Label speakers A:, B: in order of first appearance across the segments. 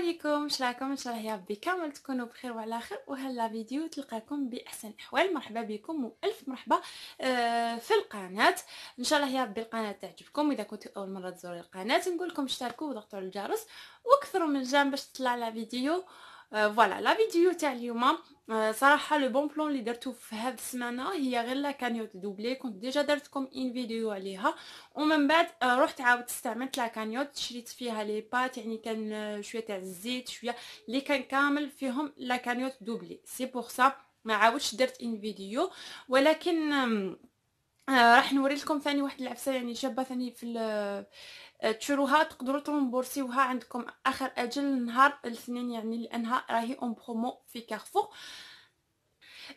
A: عليكم شراكم ان شاء الله يا ربي كامل تكونوا بخير وعلى خير وهلا فيديو تلقاكم باحسن الاحوال مرحبا بكم والف مرحبا آه، في القناه ان شاء الله يا ربي القناه تعجبكم اذا كنتوا اول مره تزوروا القناه نقول لكم اشتركوا وضغطوا على الجرس وكثروا من الجام باش تطلع على فيديو فوالا لا فيديو تاع اليوم صراحه لو بون بلون اللي درتو في هاد السمانه هي غير لا كانيوت دوبلي كنت ديجا درتكم ان فيديو عليها ومن بعد رحت عاودت استعملت لا كانيوت شريت فيها لي بات يعني كان شويه تاع الزيت شويه اللي كان كامل فيهم لا كانيوت دوبلي سي بور سا ما عاودش درت ان فيديو ولكن آه، راح نوري لكم ثاني واحد العفسه يعني شابه ثاني في آه، تشروها تقدروا ترمبورسيوها عندكم اخر اجل نهار الاثنين يعني لانها راهي اون برومو في كارفور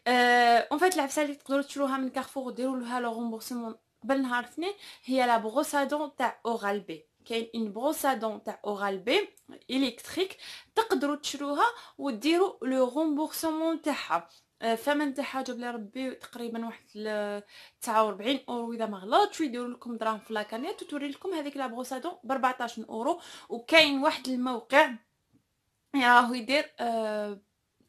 A: اون فيت فات اللي تقدروا تشروها من كارفور وديروا لها لو رومبورسمون قبل نهار الاثنين هي لا بروسادون تاع اورال بي كاين ان بروسادون تاع اورال بي الكتريك تقدروا تشروها وديروا لو رومبورسمون تاعها الثمن آه، تاعها جاب بلا ربي تقريبا واحد 49 اورو اذا ما غلطش ويديروا لكم دراهم في لاكانيت وتوري لكم هذيك لا ب 14 اورو وكاين واحد الموقع راهو يدير أه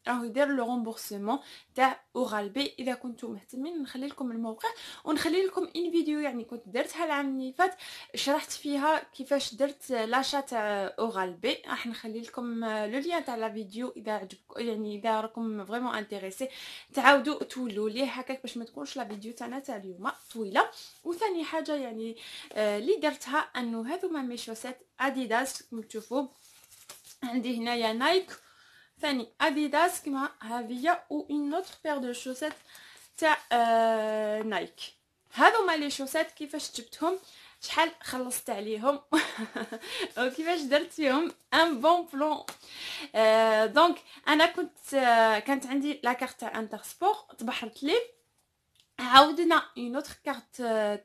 A: راه يدير لو رومبورسمون تاع اورال بي اذا كنتم مهتمين نخلي لكم الموقع ونخلي لكم ان فيديو يعني كنت درتها العام اللي فات شرحت فيها كيفاش درت لاشا تاع اورال بي راح نخلي لكم لو لين تاع لا فيديو اذا عجبكم يعني اذا راكم فريمون انتريسي تعاودوا تولوا ليه هكاك باش ما تكونش لا فيديو تاعنا تاع اليوم طويله وثاني حاجه يعني اللي آه، درتها انه هذوما مي شوسيت اديداس كما تشوفوا عندي هنايا نايك ثاني اديداس كما هذه و اون اوتر بير دو شوسيت تاع آه نايك هادو هما لي شوسيت كيفاش جبتهم شحال خلصت عليهم وكيفاش درت فيهم ان بون بلون آه دونك انا كنت آه كانت عندي لا كارت تاع انتر سبور تبحرت لي عاودنا اون اوتر كارت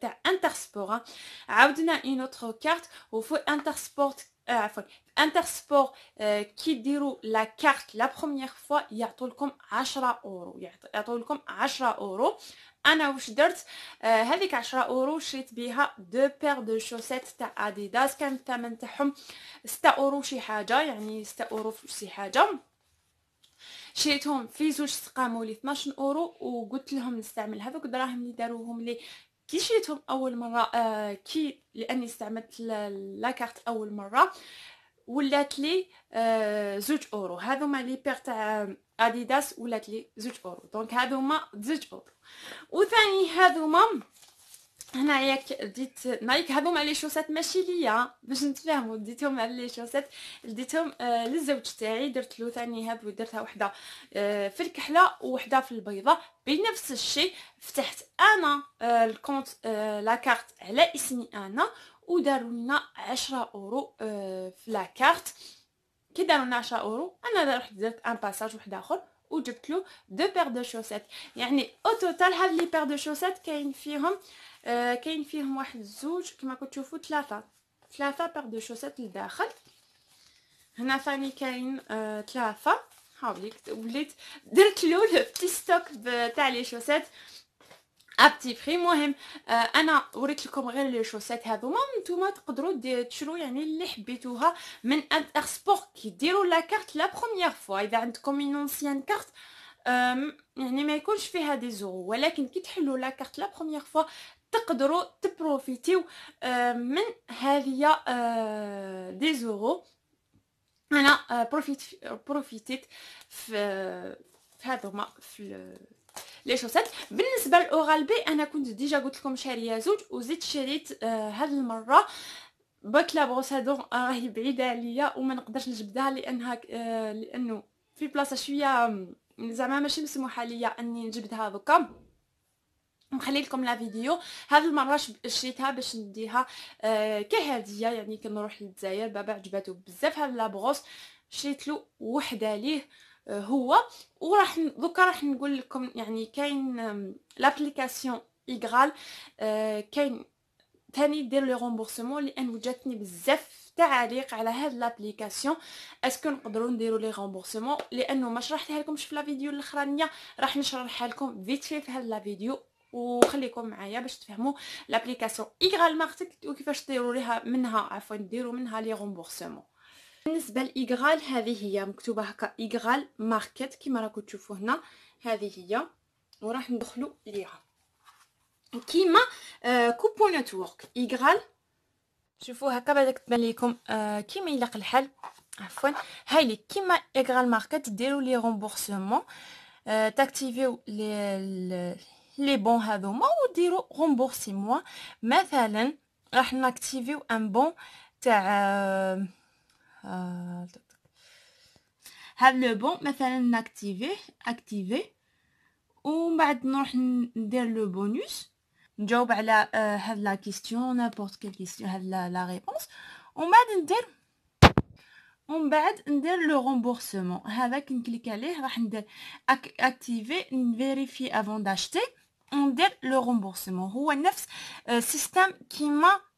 A: تاع انتر سبور عاودنا اون اوتر كارت وفي انتر سبورت آه عفوا في انترسبور آه ديروا لا كارت لا بروميير فوا يعطوا لكم 10 اورو يعطوا لكم 10 اورو انا واش درت آه هذيك 10 اورو شريت بها دو بير دو شوسيت تاع اديداس كان الثمن تاعهم 6 اورو شي حاجه يعني 6 اورو شي حاجه شريتهم في زوج سقامو لي 12 اورو وقلت لهم نستعمل هذوك الدراهم اللي داروهم لي كي شريتهم اول مره آه كي لاني استعملت كارت اول مره ولات لي آه زوج اورو هذوما لي بير تاع اديداس ولات لي زوج اورو دونك هذوما زوج اورو وثاني هذوما هنا ياك ديت نايك هذوما مع لي شوسات ماشي ليا باش نتفاهموا ديتهم على لي شوسات ديتهم آه للزوج تاعي درت له ثاني هاد ودرتها وحده آه في الكحله وحده في البيضه بنفس الشيء فتحت انا آه الكونت آه لاكارت على اسمي انا وداروا لنا 10 اورو آه في لاكارت كي داروا لنا 10 اورو انا رحت درت ان باساج واحد اخر وجبت له دو بير دو شوسيت يعني او توتال هاد لي بير دو شوسيت كاين فيهم آه كاين فيهم واحد زوج كما تشوفوا ثلاثه ثلاثه بير دو شوسيت لداخل هنا ثاني كاين آه ثلاثه هاوليك وليت درت له بتي ستوك تاع لي شوسيت ابتي بري مهم آه انا وريت لكم غير لي شوسيت هذوما نتوما تقدروا تشرو يعني اللي حبيتوها من اد اكسبور ديروا لا كارت لا بروميير فوا اذا عندكم اون انسيان كارت يعني ما يكونش فيها دي زورو ولكن كي تحلوا لا كارت لا بروميير فوا تقدروا تبروفيتيو euh، من هذه دي euh، زورو انا بروفيت euh، بروفيتيت في هذوما في لي شوسيت بالنسبه للاورال بي انا كنت ديجا قلت لكم شاريه زوج وزيد شريت آه هاد المره باك لا بروس هادو آه، راهي بعيده عليا وما نقدرش نجبدها لانها آه لانه في بلاصه شويه زعما ماشي مسموحه ليا اني نجبدها دوكا نخلي لكم لا فيديو هذه المره شريتها باش نديها آه كهديه يعني كنروح للجزائر بابا عجباتو بزاف هاد لابغوس شريت له وحده ليه هو وراح دوكا راح نقول لكم يعني كاين لابليكاسيون ايغال آه، كاين تاني دير لي رومبورسمون لان جاتني بزاف تعاليق على هاد لابليكاسيون اسكو نقدروا نديروا لي رومبورسمون لانه ما شرحتها لكمش في لا فيديو الاخرانيه راح نشرحها لكم فيت في هاد لا فيديو وخليكم معايا باش تفهموا لابليكاسيون ايغال ماركت وكيفاش ديروا ليها منها عفوا ديروا منها لي رومبورسمون بالنسبه لإيغال هذه هي مكتوبه هكا إيغال ماركت كما راكم تشوفوا هنا هذه هي وراح ندخلوا ليها كيما آه، كوبون نتورك إيغال شوفوا هكا بدك تبان لكم آه، كيما يلاق الحال عفوا هاي لي كيما إيغال ماركت ديروا لي رومبورسمون آه، تاكتيفيو لي لي بون هذوما وديروا رومبورسي موا مثلا راح ناكتيفيو ان بون تاع à le bon mais faire activé activé ou maintenant d'elle le bonus job à la question n'importe quelle question la réponse on m'a on bat d'elle le remboursement avec une clic à activer une vérifier avant d'acheter on dit le remboursement ou un système qui m'a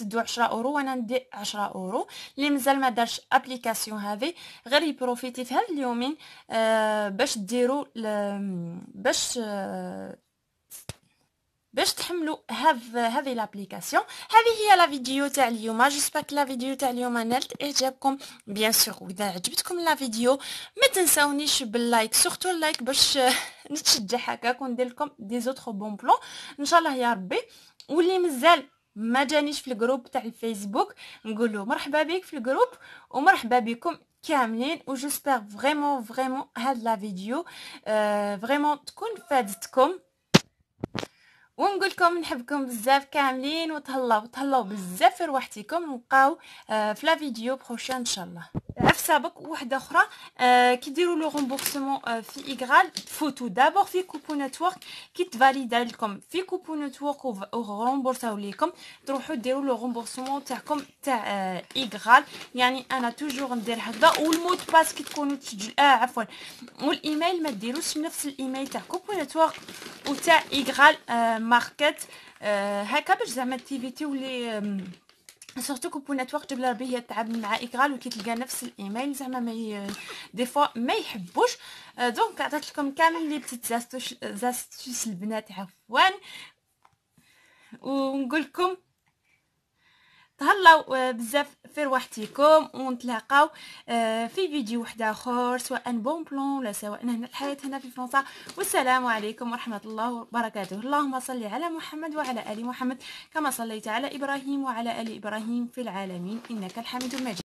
A: تدو 10 اورو وانا ندي 10 اورو اللي مازال ما دارش ابليكاسيون هذه غير يبروفيتي في هاد اليومين آه باش ديروا باش آه باش تحملوا هذ هذه لابليكاسيون هذه هي لا فيديو تاع اليوم جيسباك لا فيديو تاع اليوم نالت اعجابكم بيان سور واذا عجبتكم لا فيديو ما تنساونيش باللايك سورتو اللايك باش نتشجع هكاك وندير لكم دي زوتر بون بلون ان شاء الله يا ربي واللي مازال ما جانيش في الجروب تاع الفيسبوك نقول له مرحبا بك في الجروب ومرحبا بكم كاملين جيسبر فريمون فريمون هاد لا فيديو فريمون آه، تكون فادتكم ونقول لكم نحبكم بزاف كاملين وتهلاو تهلاو بزاف في رواحتكم نلقاو آه، في لا فيديو بروشان ان شاء الله في سابق وحده اخرى آه، كي ديروا لو رومبورسمون آه، في ايغال فوتو دابور في كوبون نتورك كي تفاليدا لكم في كوبون نتورك وغومبورساو ليكم تروحوا ديروا لو رومبورسمون تاعكم تاع ايغال يعني انا توجور ندير هكذا والمود باس كي تكونوا تسجل آه عفوا والايميل ما ديروش نفس الايميل تاع كوبون نتورك وتاع ايغال آه ماركت euh, هكا باش زعما التيفيتي ولي سورتو بونات وقت بلا ربي هي تعب مع ايكغال وكي تلقى نفس الايميل زعما ما دي فوا ما يحبوش دونك euh، عطيت لكم كامل لي بتيت زاستوش زاستوش البنات عفوا ونقول لكم تهلاو آه، بزاف في رواحتكم ونتلاقاو آه، في فيديو واحد اخر سواء بون بلون ولا سواء هنا الحياه هنا في فرنسا والسلام عليكم ورحمه الله وبركاته اللهم صل على محمد وعلى ال محمد كما صليت على ابراهيم وعلى ال ابراهيم في العالمين انك الحميد المجيد